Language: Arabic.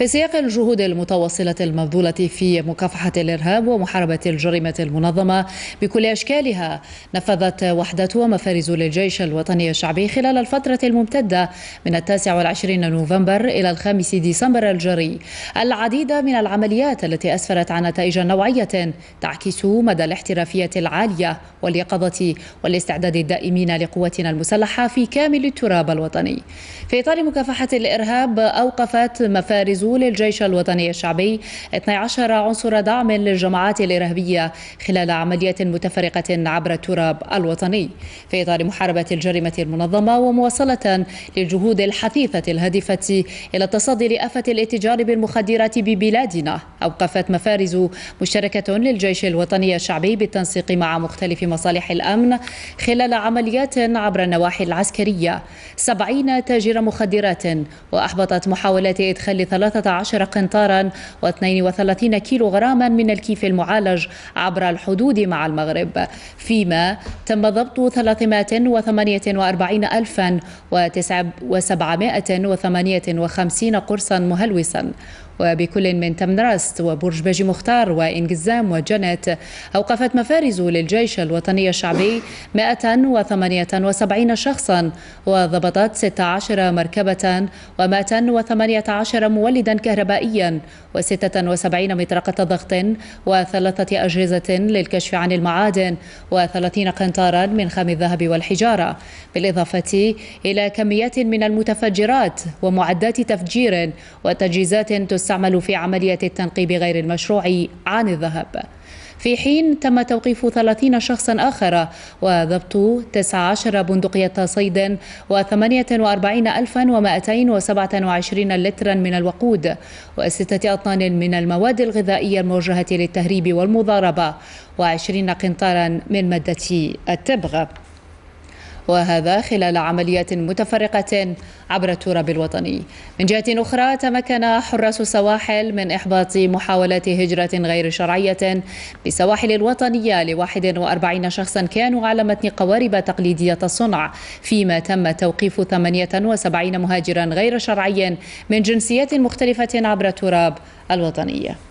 في سياق الجهود المتواصلة المبذولة في مكافحة الإرهاب ومحاربة الجريمة المنظمة بكل أشكالها نفذت وحدة ومفارز للجيش الوطني الشعبي خلال الفترة الممتدة من التاسع والعشرين نوفمبر إلى الخامس ديسمبر الجري العديد من العمليات التي أسفرت عن نتائج نوعية تعكس مدى الاحترافية العالية واليقظة والاستعداد الدائمين لقواتنا المسلحة في كامل التراب الوطني في إطار مكافحة الإرهاب أوقفت مفارز سيول الجيش الوطني الشعبي 12 عنصر دعم للجماعات الإرهابية خلال عمليات متفرقة عبر التراب الوطني في إطار محاربة الجريمة المنظمة ومواصلة للجهود الحثيثة الهادفة إلى التصدي لآفة الاتجار بالمخدرات ببلادنا أوقفت مفارز مشتركة للجيش الوطني الشعبي بالتنسيق مع مختلف مصالح الأمن خلال عمليات عبر النواحي العسكرية 70 تاجر مخدرات وأحبطت محاولات إدخال ثلاثة عشر قنطارا و32 كيلو غراما من الكيف المعالج عبر الحدود مع المغرب فيما تم ضبط 348 ألفا و758 قرصا مهلوسا وبكل من تمنراست وبرج باجي مختار وإنجزام وجنت أوقفت مفارز للجيش الوطني الشعبي 178 شخصا وضبطت 16 مركبة و118 مولدا كهربائيا و76 مطرقة ضغط وثلاثة أجهزة للكشف عن المعادن و30 قنطارا من خام الذهب والحجارة بالإضافة إلى كميات من المتفجرات ومعدات تفجير وتجهيزات تستخدم تستعمل في عملية التنقيب غير المشروع عن الذهب في حين تم توقيف 30 شخصا آخر وضبط 19 بندقية صيد و48227 لترا من الوقود وستة أطنان من المواد الغذائية الموجهة للتهريب والمضاربة و20 قنطارا من مادة التبغ وهذا خلال عمليات متفرقة عبر التراب الوطني من جهة أخرى تمكن حراس السواحل من إحباط محاولات هجرة غير شرعية بسواحل الوطنية ل 41 شخصا كانوا على متن قوارب تقليدية الصنع فيما تم توقيف 78 مهاجرا غير شرعي من جنسيات مختلفة عبر التراب الوطنية